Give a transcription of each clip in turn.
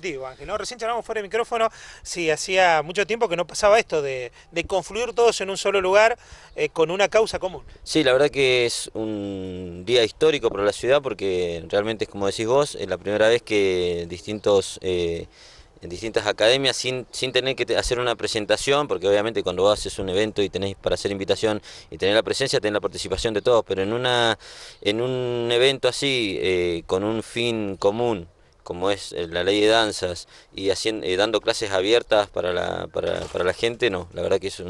positivo, ¿no? Recién charlamos fuera de micrófono, sí, hacía mucho tiempo que no pasaba esto de, confluir todos en un solo lugar eh, con una causa común. Sí, la verdad que es un día histórico para la ciudad porque realmente es como decís vos, es la primera vez que distintos... en eh, distintas academias sin, sin tener que hacer una presentación, porque obviamente cuando vos haces un evento y tenés para hacer invitación y tener la presencia, tenés la participación de todos, pero en, una, en un evento así, eh, con un fin común, como es eh, la ley de danzas y haciendo, eh, dando clases abiertas para la, para, para la gente, no, la verdad que es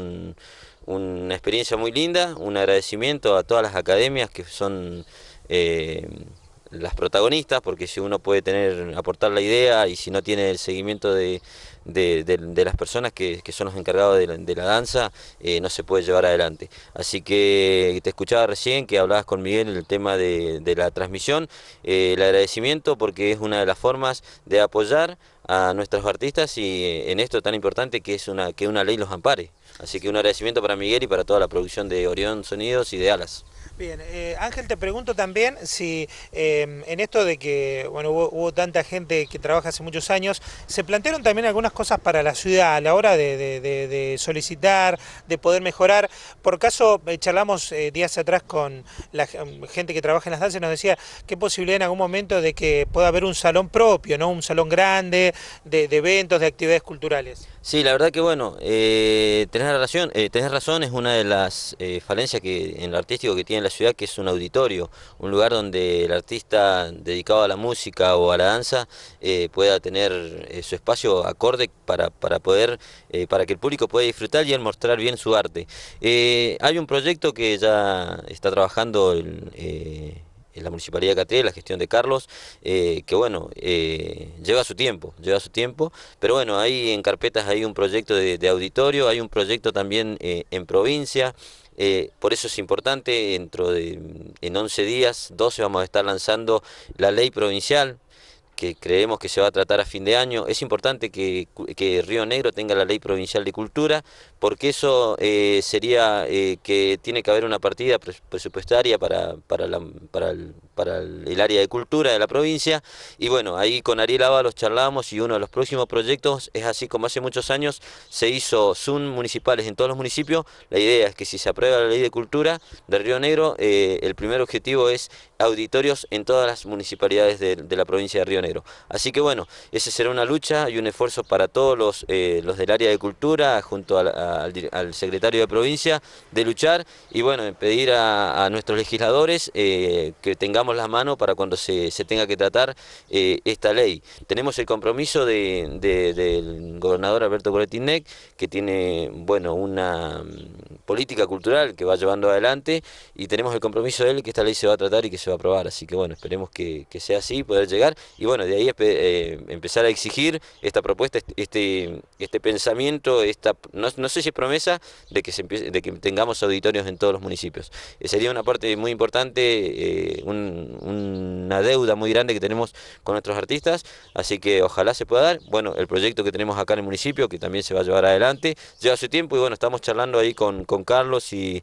una experiencia muy linda, un agradecimiento a todas las academias que son... Eh, las protagonistas, porque si uno puede tener, aportar la idea y si no tiene el seguimiento de, las personas que, son los encargados de la, danza, eh, no se puede llevar adelante. Así que te escuchaba recién que hablabas con Miguel en el tema de, la transmisión, eh, el agradecimiento porque es una de las formas de apoyar a nuestros artistas y eh, en esto tan importante que es una que una ley los ampare. Así que un agradecimiento para Miguel y para toda la producción de Orión Sonidos y de Alas. Bien, eh, Ángel, te pregunto también si em, en esto de que bueno hubo, tanta gente que trabaja hace muchos años, se plantearon también algunas cosas para la ciudad a la hora de, solicitar, de poder mejorar. Por caso, eh, charlamos eh, días atrás con la mm, gente que trabaja en las danzas, y nos decía qué posibilidad en algún momento de que pueda haber un salón propio, no un salón grande de eventos, de actividades culturales. Sí, la verdad que bueno, eh, tenés, razón, eh, razón, es una de las eh, falencias que, en lo artístico que tiene la ciudad, que es un auditorio, un lugar donde el artista dedicado a la música o a la danza eh, pueda tener eh, su espacio acorde para, para poder, para que el público pueda disfrutar y él mostrar bien su arte. hay un proyecto que ya está trabajando el la Municipalidad de Catriel, la gestión de Carlos, eh, que bueno, eh, lleva su tiempo, lleva su tiempo, pero bueno, ahí en carpetas hay un proyecto de, auditorio, hay un proyecto también eh, en provincia, por eso es importante, dentro en 11 días, 12 vamos a estar lanzando la ley provincial, que creemos que se va a tratar a fin de año. Es importante que, Río Negro tenga la ley provincial de cultura, porque eso eh, sería eh, que tiene que haber una partida presupuestaria para, el, área de cultura de la provincia. Y bueno, ahí con Ariel Ábalos charlamos y uno de los próximos proyectos es así como hace muchos años se hizo Zoom municipales en todos los municipios. La idea es que si se aprueba la ley de cultura de Río Negro, eh, el primer objetivo es auditorios en todas las municipalidades de, de la provincia de Río Negro. Así que bueno, esa será una lucha y un esfuerzo para todos los, eh, del área de cultura, junto al, secretario de provincia, de luchar y bueno, pedir a, nuestros legisladores eh, que tengamos la mano para cuando se, tenga que tratar eh, esta ley. Tenemos el compromiso del gobernador Alberto Coretinec, que tiene bueno una mm, política cultural que va llevando adelante y tenemos el compromiso de él que esta ley se va a tratar y que se va a aprobar. Así que bueno, esperemos que, sea así, poder llegar. Y bueno, de ahí eh, empezar a exigir esta propuesta, este, este, este pensamiento, esta no, sé si es promesa de que, se de que tengamos auditorios en todos los municipios. Eh, sería una parte muy importante, eh, una deuda muy grande que tenemos con nuestros artistas, así que ojalá se pueda dar. Bueno, el proyecto que tenemos acá en el municipio, que también se va a llevar adelante, lleva su tiempo y bueno, estamos charlando ahí con, con Carlos y,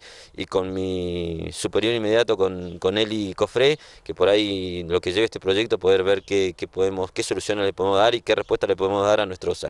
con mi superior inmediato, con, con Eli Cofré, que por ahí lo que lleve este proyecto, poder ver qué podemos, qué soluciones le podemos dar y qué respuesta le podemos dar a nuestros